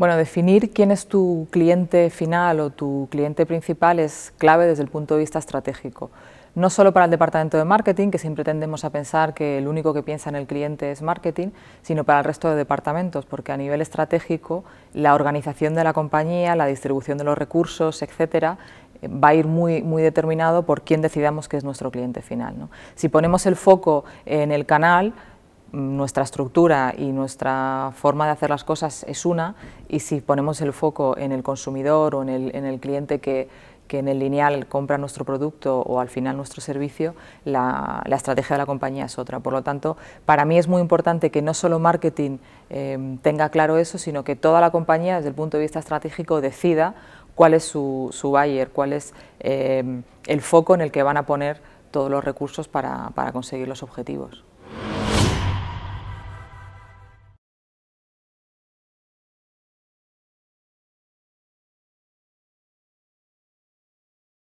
Bueno, definir quién es tu cliente final o tu cliente principal es clave desde el punto de vista estratégico. No solo para el departamento de marketing, que siempre tendemos a pensar que el único que piensa en el cliente es marketing, sino para el resto de departamentos, porque a nivel estratégico la organización de la compañía, la distribución de los recursos, etcétera, va a ir muy, determinado por quién decidamos que es nuestro cliente final. Si ponemos el foco en el canal, nuestra estructura y nuestra forma de hacer las cosas es una y si ponemos el foco en el consumidor o en el, cliente que, en el lineal compra nuestro producto o al final nuestro servicio, la, estrategia de la compañía es otra. Por lo tanto, para mí es muy importante que no solo marketing em, tenga claro eso, sino que toda la compañía desde el punto de vista estratégico decida cuál es su, buyer, cuál es em, el foco en el que van a poner todos los recursos para conseguir los objetivos.